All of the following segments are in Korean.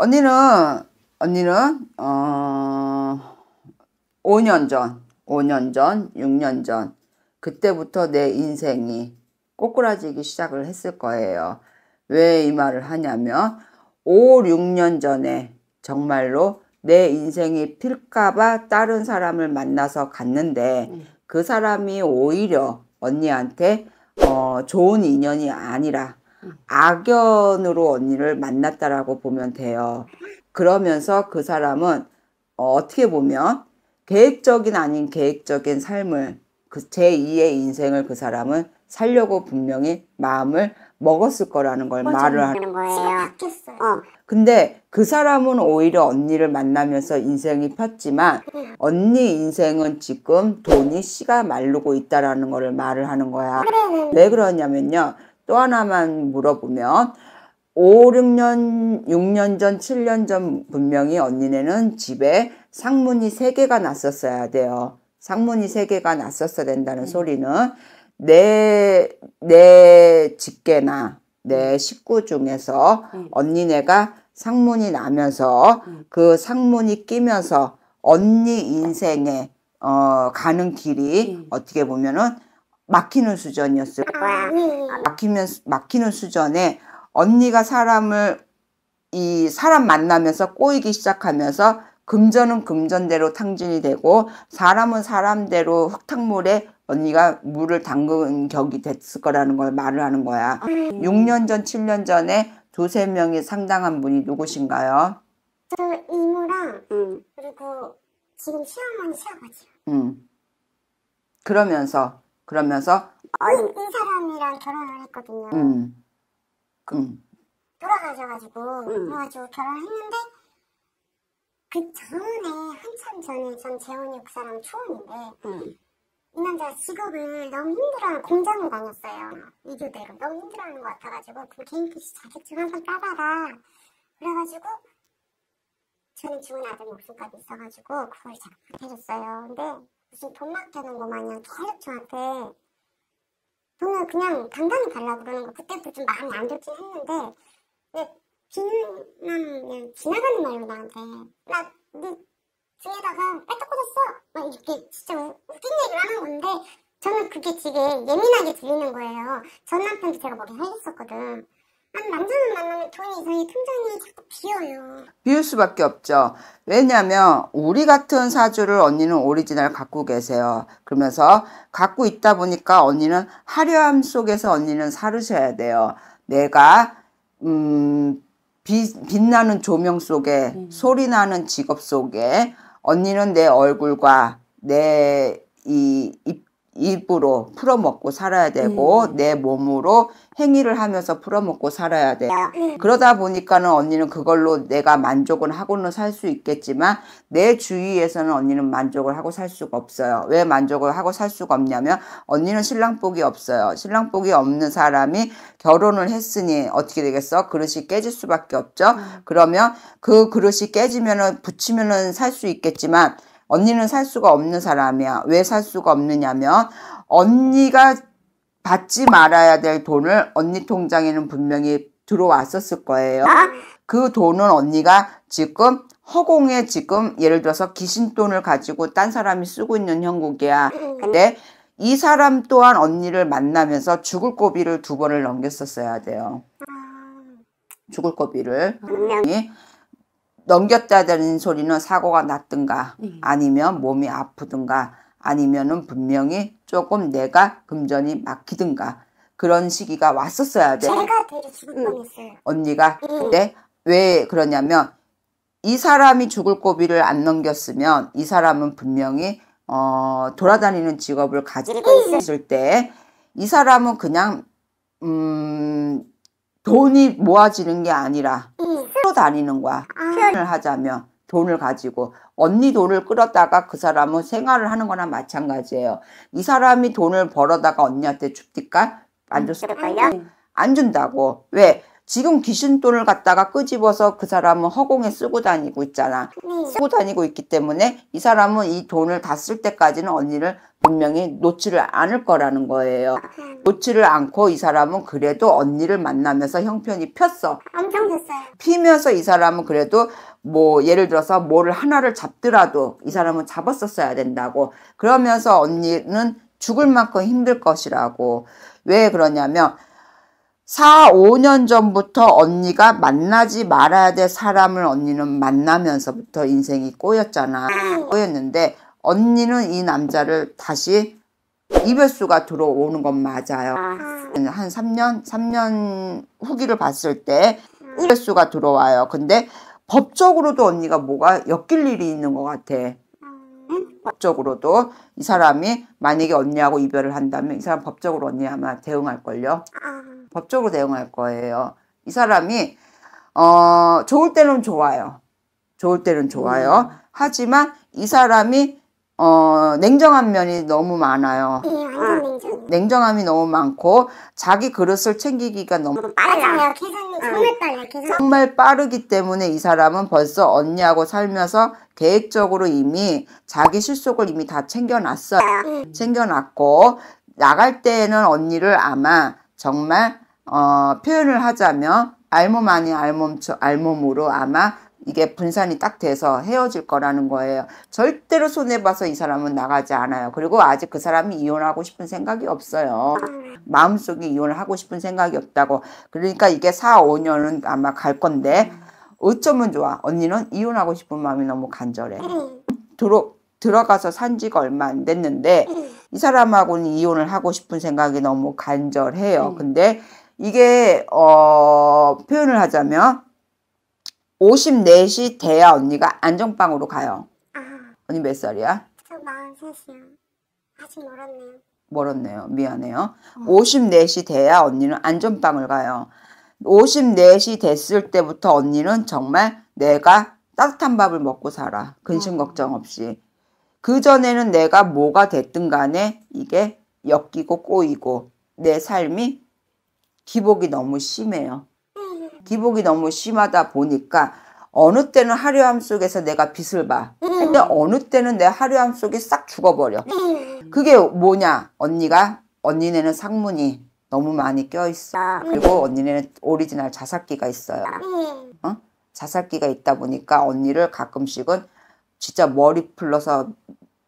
언니는 언니는 어 5년 전, 5년 전, 6년 전 그때부터 내 인생이 꼬꾸라지기 시작을 했을 거예요. 왜 이 말을 하냐면 5, 6년 전에 정말로 내 인생이 필까봐 다른 사람을 만나서 갔는데 음. 그 사람이 오히려 언니한테 어, 좋은 인연이 아니라 악연으로 언니를 만났다라고 보면 돼요. 그러면서 그 사람은 어, 어떻게 보면 계획적인 아닌 계획적인 삶을 그 제2의 인생을 그 사람은 살려고 분명히 마음을 먹었을 거라는 걸 말을 하는 거예요. 어. 근데 그 사람은 오히려 언니를 만나면서 인생이 폈지만 언니 인생은 지금 돈이 씨가 마르고 있다라는 거 말을 하는 거야. 왜 그러냐면요. 또 하나만 물어보면 5, 6년, 6년 전, 7년 전 분명히 언니네는 집에 상문이 3개가 났었어야 돼요. 상문이 3개가 났었어야 된다는 네. 소리는 내, 내 집계나 내 네. 식구 중에서 네. 언니네가 상문이 나면서 그 상문이 끼면서 언니 인생에 어, 가는 길이 어떻게 보면은 막히는 수전이었어요. 아, 음. 막히면 막히는 수전에 언니가 사람을 이 사람 만나면서 꼬이기 시작하면서 금전은 금전대로 탕진이 되고 사람은 사람대로 흙탕물에 언니가 물을 담근 격이 됐을 거라는 걸 말을 하는 거야. 6년 음. 전, 7년 전에 두세 명이 상당한 분이 누구신가요? 저 이모랑 음. 그리고 지금 시어머니 시아버지요. 음. 그러면서 그러면서 아이, 이, 사람이랑 결혼을 했거든요. 음. 음. 돌아가셔가지고 음. 그래가지고 결혼했는데 을그 전에 한참 전에 전 재혼이 그 사람 초혼인데 음. 이 남자 직업을 너무 힘들어하는 공장을 다녔어요. 이교대로 너무 힘들어하는 것 같아가지고 그 개인교시 자격증 한번 따봐라. 그래가지고 저는 죽은 아들 목숨까지 있어가지고 그걸 잘꾸 해줬어요 근데 무슨 돈 맡겨놓은 거 마냥 계속 저한테 돈을 그냥 당당히 달라고 그러는 거 그때부터 좀 마음이 안 좋긴 했는데 근데 비 그냥 지나가는 말로 나한테 나네 등에다가 빼딱 꽂았어 막 이렇게 진짜 웃긴 얘기를 하는 건데 저는 그게 되게 예민하게 들리는 거예요 전 남편도 제가 머리 하얘었거든 아니 남만만이상장이 자꾸 비어요. 비울 수밖에 없죠. 왜냐하면 우리 같은 사주를 언니는 오리지널 갖고 계세요. 그러면서 갖고 있다 보니까 언니는 화려함 속에서 언니는 사르셔야 돼요. 내가 음, 비, 빛나는 조명 속에 음. 소리 나는 직업 속에 언니는 내 얼굴과 내이 입으로 풀어먹고 살아야 되고 음. 내 몸으로 행위를 하면서 풀어먹고 살아야 돼 음. 그러다 보니까는 언니는 그걸로 내가 만족을 하고는 살 수 있겠지만 내 주위에서는 언니는 만족을 하고 살 수가 없어요 왜 만족을 하고 살 수가 없냐면 언니는 신랑복이 없어요 신랑복이 없는 사람이 결혼을 했으니 어떻게 되겠어 그릇이 깨질 수밖에 없죠 음. 그러면 그 그릇이 깨지면은 붙이면은 살 수 있겠지만 언니는 살 수가 없는 사람이야. 왜 살 수가 없느냐면 언니가 받지 말아야 될 돈을 언니 통장에는 분명히 들어왔었을 거예요. 아. 그 돈은 언니가 지금 허공에 지금 예를 들어서 귀신돈을 가지고 딴 사람이 쓰고 있는 형국이야. 근데 이 사람 또한 언니를 만나면서 죽을 고비를 두 번을 넘겼었어야 돼요. 아. 죽을 고비를. 넘겼다는 소리는 사고가 났든가 네. 아니면 몸이 아프든가 아니면은 분명히 조금 내가 금전이 막히든가 그런 시기가 왔었어야 돼. 제가 되게 죽을 음. 요 언니가 근데 음. 왜 그러냐면 이 사람이 죽을 고비를 안 넘겼으면 이 사람은 분명히 어, 돌아다니는 직업을 가지고 음. 있을 때 이 사람은 그냥 음 돈이 모아지는 게 아니라 쓰러 다니는 거야. 아. 표현을 하자면 돈을 가지고 언니 돈을 끌었다가 그 사람은 생활을 하는 거나 마찬가지예요. 이 사람이 돈을 벌어다가 언니한테 줍디까? 안 줬을걸요? 안 준다고. 왜? 지금 귀신돈을 갖다가 끄집어서 그 사람은 허공에 쓰고 다니고 있잖아. 네. 쓰고 다니고 있기 때문에 이 사람은 이 돈을 다 쓸 때까지는 언니를 분명히 놓지를 않을 거라는 거예요. 아, 놓지를 않고 이 사람은 그래도 언니를 만나면서 형편이 폈어. 엄청 폈어요. 피면서 이 사람은 그래도 뭐 예를 들어서 뭐를 하나를 잡더라도 이 사람은 잡았었어야 된다고. 그러면서 언니는 죽을 만큼 힘들 것이라고. 왜 그러냐면 4, 5년 전부터 언니가 만나지 말아야 될 사람을 언니는 만나면서부터 인생이 꼬였잖아. 꼬였는데 언니는 이 남자를 다시 이별수가 들어오는 건 맞아요. 한 3년, 3년 후기를 봤을 때 이별수가 들어와요. 근데 법적으로도 언니가 뭐가 엮일 일이 있는 것 같아. 법적으로도 이 사람이 만약에 언니하고 이별을 한다면 이 사람 법적으로 언니 아마 대응할걸요. 법적으로 대응할 거예요. 이 사람이 어, 좋을 때는 좋아요. 좋을 때는 좋아요. 음. 하지만 이 사람이 어, 냉정한 면이 너무 많아요. 네, 음, 냉정. 냉정함이 너무 많고 자기 그릇을 챙기기가 너무 빨라요. 정말 빨라 계 정말 빠르기 때문에 이 사람은 벌써 언니하고 살면서 계획적으로 이미 자기 실속을 이미 다 챙겨놨어요. 음. 챙겨놨고 나갈 때에는 언니를 아마 정말 어, 표현을 하자면 알몸 아니 알몸, 알몸으로 아마 이게 분산이 딱 돼서 헤어질 거라는 거예요. 절대로 손해봐서 이 사람은 나가지 않아요. 그리고 아직 그 사람이 이혼하고 싶은 생각이 없어요. 마음속에 이혼을 하고 싶은 생각이 없다고. 그러니까 이게 4, 5년은 아마 갈 건데 어쩌면 좋아. 언니는 이혼하고 싶은 마음이 너무 간절해. 들어, 들어가서 산 지가 얼마 안 됐는데 이 사람하고는 이혼을 하고 싶은 생각이 너무 간절해요. 음. 근데 이게 어 표현을 하자면 54시 돼야 언니가 안정방으로 가요. 아. 언니 몇 살이야? 저 43이요. 아직 멀었네요. 멀었네요. 미안해요. 어. 54시 돼야 언니는 안전빵을 가요. 54시 됐을 때부터 언니는 정말 내가 따뜻한 밥을 먹고 살아. 근심 어. 걱정 없이. 그전에는 내가 뭐가 됐든 간에 이게 엮이고 꼬이고 내 삶이 기복이 너무 심해요. 기복이 너무 심하다 보니까 어느 때는 화려함 속에서 내가 빛을 봐. 근데 어느 때는 내 화려함 속이 싹 죽어버려. 그게 뭐냐? 언니가 언니네는 상문이 너무 많이 껴있어. 그리고 언니네는 오리지널 자살기가 있어요. 어? 자살기가 있다 보니까 언니를 가끔씩은 진짜 머리 풀러서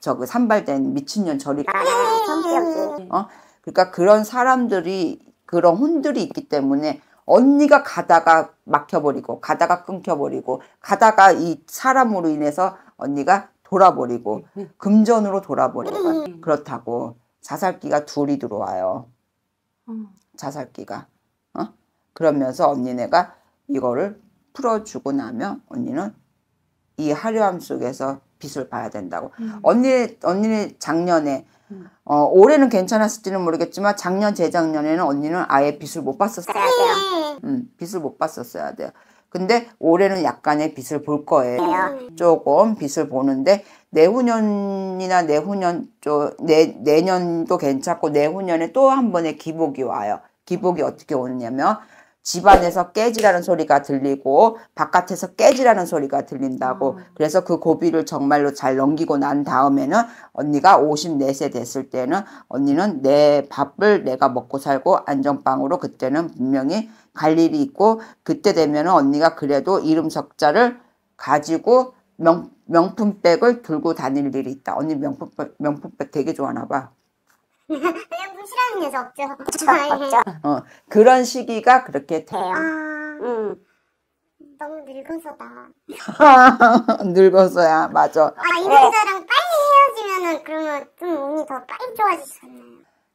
저 그 산발된 미친년 저리 아, 어? 그러니까 그런 사람들이 그런 혼들이 있기 때문에 언니가 가다가 막혀버리고 가다가 끊겨버리고 가다가 이 사람으로 인해서 언니가 돌아버리고 금전으로 돌아버리고 그렇다고 자살기가 둘이 들어와요 자살기가 어? 그러면서 언니네가 이거를 풀어주고 나면 언니는 이하려함 속에서 빛을 봐야 된다고. 음. 언니 언니는 작년에 음. 어, 올해는 괜찮았을지는 모르겠지만 작년 재작년에는 언니는 아예 빛을 못 봤었어야 돼요. 네. 음, 빛을 못 봤었어야 돼요. 근데 올해는 약간의 빛을 볼 거예요. 네. 조금 빛을 보는데 내후년이나 내후년 저 내, 내년도 괜찮고 내후년에 또 한 번의 기복이 와요. 기복이 어떻게 오느냐면 집안에서 깨지라는 소리가 들리고 바깥에서 깨지라는 소리가 들린다고 음. 그래서 그 고비를 정말로 잘 넘기고 난 다음에는 언니가 54세 됐을 때는 언니는 내 밥을 내가 먹고 살고 안정빵으로 그때는 분명히 갈 일이 있고 그때 되면은 언니가 그래도 이름 석자를 가지고 명, 명품백을 들고 다닐 일이 있다. 언니 명품백, 명품백 되게 좋아하나 봐. 양품 싫어하는 여자 없죠? 없죠. 어, 그런 시기가 그렇게 돼요. 아, 음. 너무 늙어서다. 늙어서야 맞아. 아, 이 남자랑 빨리 헤어지면은 그러면 좀 운이 더 빨리 좋아지잖아요.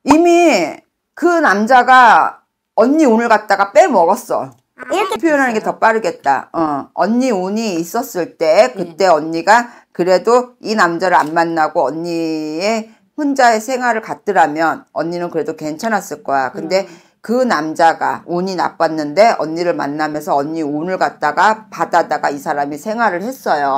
이미 그 남자가 언니 운을 갖다가 빼먹었어. 아, 이렇게 표현하는 게 더 빠르겠다. 어, 언니 운이 있었을 때 그때 네. 언니가 그래도 이 남자를 안 만나고 언니의 혼자의 생활을 갔더라면 언니는 그래도 괜찮았을 거야. 근데 음. 그 남자가 운이 나빴는데 언니를 만나면서 언니 운을 갖다가 받아다가 이 사람이 생활을 했어요.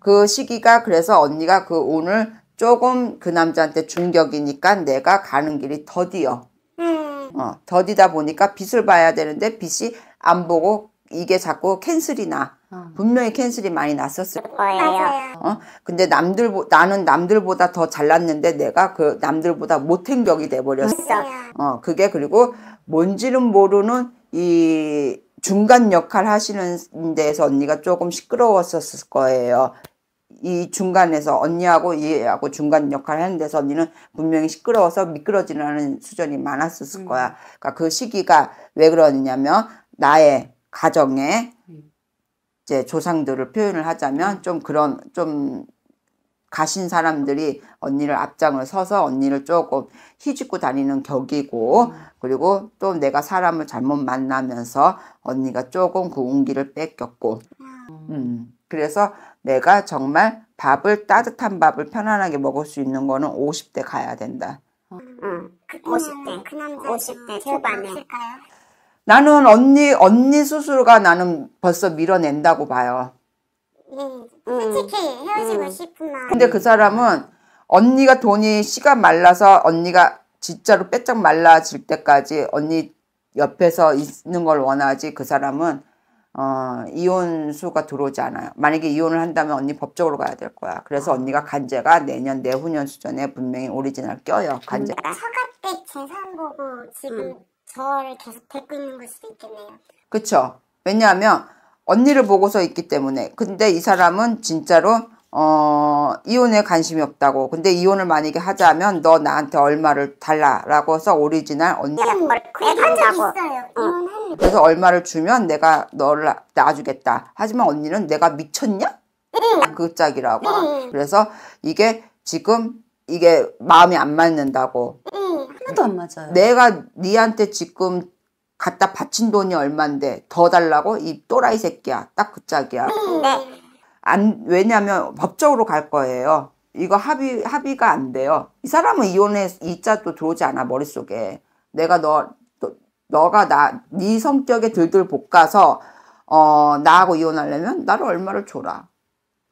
그 시기가 그래서 언니가 그 운을 조금 그 남자한테 충격이니까 내가 가는 길이 더디어. 음. 어, 더디다 보니까 빛을 봐야 되는데 빛이 안 보고 이게 자꾸 캔슬이 나. 어. 분명히 캔슬이 많이 났었을 거예요. 어? 근데 남들 나는 남들보다 더 잘났는데 내가 그 남들보다 못행격이 돼 버렸어. 어, 그게 그리고 뭔지는 모르는 이 중간 역할 하시는 데서 언니가 조금 시끄러웠었을 거예요. 이 중간에서 언니하고 얘하고 중간 역할 하는 데서 언니는 분명히 시끄러워서 미끄러지는 수준이 많았었을 음. 거야. 그러니까 그 시기가 왜 그러느냐면 나의 가정의 음. 이제 조상들을 표현을 하자면 음. 좀 그런 좀 가신 사람들이 언니를 앞장을 서서 언니를 조금 휘집고 다니는 격이고 음. 그리고 또 내가 사람을 잘못 만나면서 언니가 조금 그 온기를 뺏겼고 음, 그래서 내가 정말 밥을 따뜻한 밥을 편안하게 먹을 수 있는 거는 50대 가야 된다. 응, 어. 50대, 그, 그 남자 50대 초반에. 나는 언니 언니 스스로가 나는 벌써 밀어낸다고 봐요. 네, 솔직히 헤어지고 음. 싶은 근데 그 사람은 언니가 돈이 씨가 말라서 언니가 진짜로 빼짝 말라질 때까지 언니 옆에서 있는 걸 원하지 그 사람은 어, 이혼수가 들어오지 않아요. 만약에 이혼을 한다면 언니 법적으로 가야 될 거야. 그래서 아. 언니가 간제가 내년 내후년 수전에 분명히 오리지널 껴요. 간제가. 처가 때 재산 보고 지금 음. 저를 계속 데리고 있는 걸 수도 있겠네요. 그쵸. 왜냐하면 언니를 보고서 있기 때문에. 근데 이 사람은 진짜로 어, 이혼에 관심이 없다고. 근데 이혼을 만약에 하자면 너 나한테 얼마를 달라라고 해서 오리지널 언니. 네, 한적 있어요. 그래서 얼마를 주면 내가 너를 놔주겠다. 하지만 언니는 내가 미쳤냐? 그 짝이라고. 그래서 이게 지금 이게 마음이 안 맞는다고. 하나도 안 맞아요. 내가 니한테 지금 갖다 바친 돈이 얼만데 더 달라고 이 또라이 새끼야 딱 그 짝이야. 음, 네. 안 왜냐하면 법적으로 갈 거예요. 이거 합의 합의가 안 돼요. 이 사람은 이혼해 이자도 들어오지 않아 머릿속에. 내가 너, 너 너가 나네 성격에 들들 볶아서 어 나하고 이혼하려면 나를 얼마를 줘라.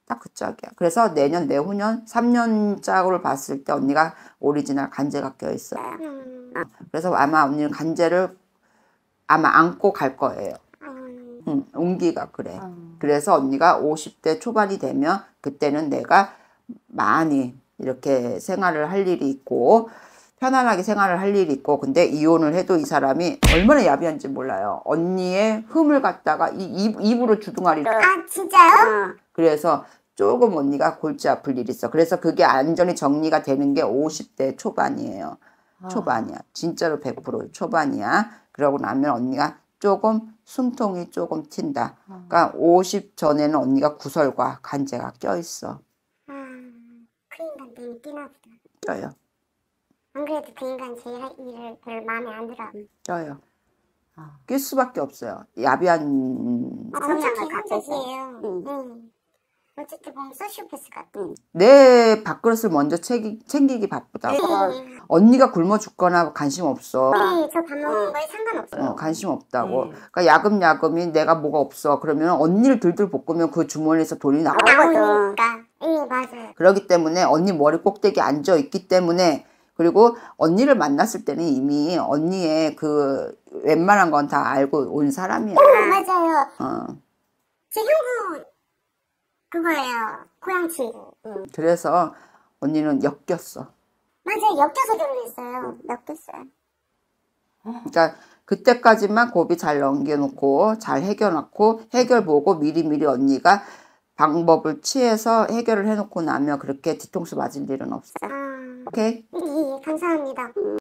딱 그짝이야. 그래서 내년, 내후년, 3년 짝으로 봤을 때 언니가 오리지널 간제가 껴있어. 그래서 아마 언니는 간제를 아마 안고 갈 거예요. 음. 응, 온기가 그래. 아. 그래서 언니가 50대 초반이 되면 그때는 내가 많이 이렇게 생활을 할 일이 있고 편안하게 생활을 할 일이 있고 근데 이혼을 해도 이 사람이 얼마나 야비한지 몰라요 언니의 흠을 갖다가 이 입, 입으로 주둥아리 아 진짜요? 그래서 조금 언니가 골치 아플 일이 있어. 그래서 그게 안전히 정리가 되는 게 50대 초반이에요. 아. 초반이야. 진짜로 100% 초반이야. 그러고 나면 언니가 조금 숨통이 조금 튄다. 아. 그러니까 50 전에는 언니가 구설과 간제가 껴있어. 아, 그 인간 때문에 뛰나 보다. 껴요. 안 그래도 그 인간 제 일을 별 마음에 안 들어. 껴요. 아. 낄 수밖에 없어요. 야비한 성장을 갖춰서. 응. 응. 네. 어쨌든 보면 뭐 소시오패스 같은. 내 밥그릇을 먼저 챙기, 챙기기 바쁘다. 네. 언니가 굶어 죽거나 관심 없어. 네, 저 밥 먹는 거에 상관없어 어, 관심 없다고. 네. 그러니까 야금야금이 내가 뭐가 없어. 그러면 언니를 들들 볶으면 그 주머니에서 돈이 나오거든. 나오니까. 네, 맞아요. 그러기 때문에 언니 머리 꼭대기 앉아 있기 때문에 그리고 언니를 만났을 때는 이미 언니의 그 웬만한 건 다 알고 온 사람이야. 오, 어, 맞아요. 어. 제 형부 그거예요. 고양치고. 응. 그래서 언니는 엮였어. 맞아요. 엮여서 결혼했어요. 엮였어요. 그러니까 그때까지만 고비 잘 넘겨놓고 잘 해결놓고 해결 보고 미리미리 언니가 방법을 취해서 해결을 해놓고 나면 그렇게 뒤통수 맞을 일은 없어. 아. 오케이? 예, 예 감사합니다.